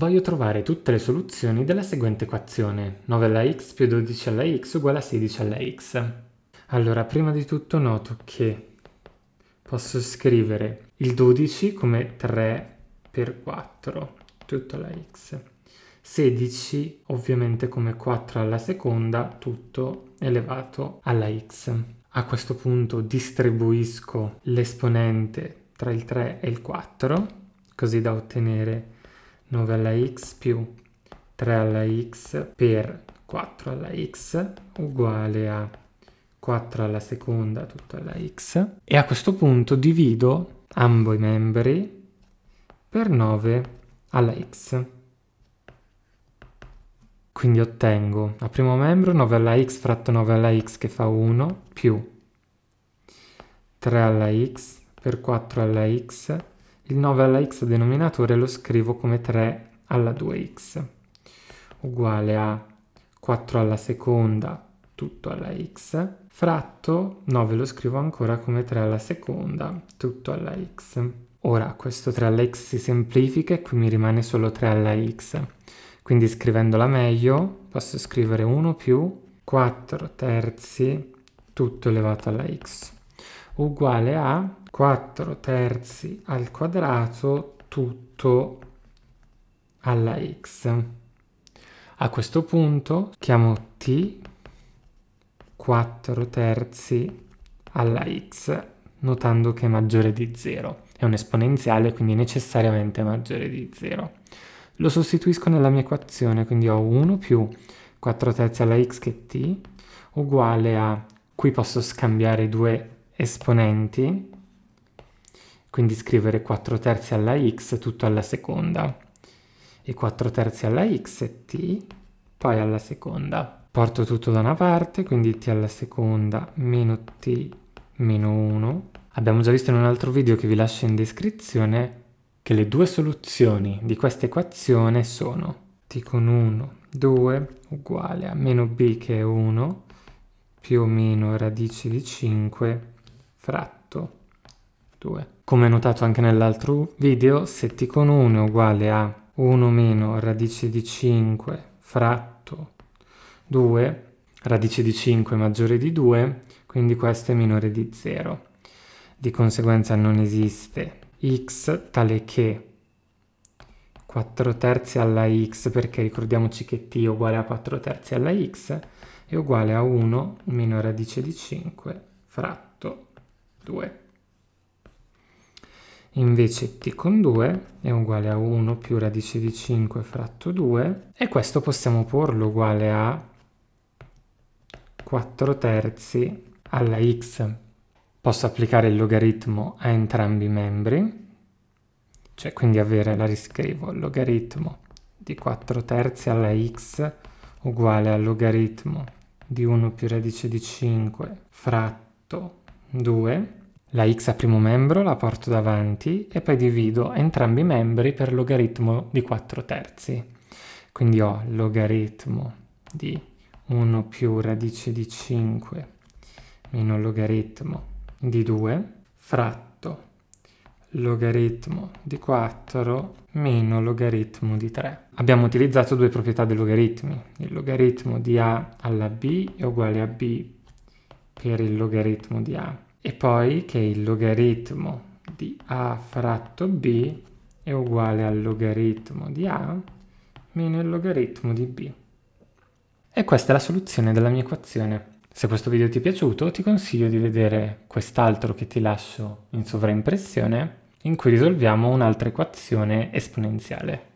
Voglio trovare tutte le soluzioni della seguente equazione. 9 alla x più 12 alla x uguale a 16 alla x. Allora, prima di tutto noto che posso scrivere il 12 come 3 per 4, tutto alla x. 16 ovviamente come 4 alla seconda, tutto elevato alla x. A questo punto distribuisco l'esponente tra il 3 e il 4, così da ottenere 9 alla x più 3 alla x per 4 alla x uguale a 4 alla seconda tutto alla x e a questo punto divido ambo i membri per 9 alla x. Quindi ottengo a primo membro 9 alla x fratto 9 alla x che fa 1 più 3 alla x per 4 alla x il 9 alla x denominatore lo scrivo come 3 alla 2x uguale a 4 alla seconda tutto alla x fratto 9 lo scrivo ancora come 3 alla seconda tutto alla x ora questo 3 alla x si semplifica e qui mi rimane solo 3 alla x quindi scrivendola meglio posso scrivere 1 più 4 terzi tutto elevato alla x uguale a 4 terzi al quadrato tutto alla x. A questo punto chiamo t 4 terzi alla x, notando che è maggiore di 0. È un esponenziale, quindi necessariamente maggiore di 0. Lo sostituisco nella mia equazione, quindi ho 1 più 4 terzi alla x che t uguale a, qui posso scambiare due esponenti, quindi scrivere 4 terzi alla x tutto alla seconda e 4 terzi alla x è t poi alla seconda porto tutto da una parte quindi t alla seconda meno t meno 1 abbiamo già visto in un altro video che vi lascio in descrizione che le due soluzioni di questa equazione sono t con 1 2 uguale a meno b che è 1 più o meno radice di 5 fratto 2. Come notato anche nell'altro video, se t con 1 è uguale a 1 meno radice di 5 fratto 2, radice di 5 maggiore di 2, quindi questo è minore di 0. Di conseguenza non esiste x tale che 4 terzi alla x, perché ricordiamoci che t è uguale a 4 terzi alla x, è uguale a 1 meno radice di 5 fratto 2. Invece t con 2 è uguale a 1 più radice di 5 fratto 2 e questo possiamo porlo uguale a 4 terzi alla x. Posso applicare il logaritmo a entrambi i membri, cioè quindi avere, la riscrivo, logaritmo di 4 terzi alla x uguale al logaritmo di 1 più radice di 5 fratto 2 la x a primo membro la porto davanti e poi divido entrambi i membri per logaritmo di 4 terzi. Quindi ho logaritmo di 1 più radice di 5 meno logaritmo di 2 fratto logaritmo di 4 meno logaritmo di 3. Abbiamo utilizzato due proprietà dei logaritmi. Il logaritmo di a alla b è uguale a b per il logaritmo di a e poi che il logaritmo di a fratto b è uguale al logaritmo di a meno il logaritmo di b. E questa è la soluzione della mia equazione. Se questo video ti è piaciuto ti consiglio di vedere quest'altro che ti lascio in sovraimpressione in cui risolviamo un'altra equazione esponenziale.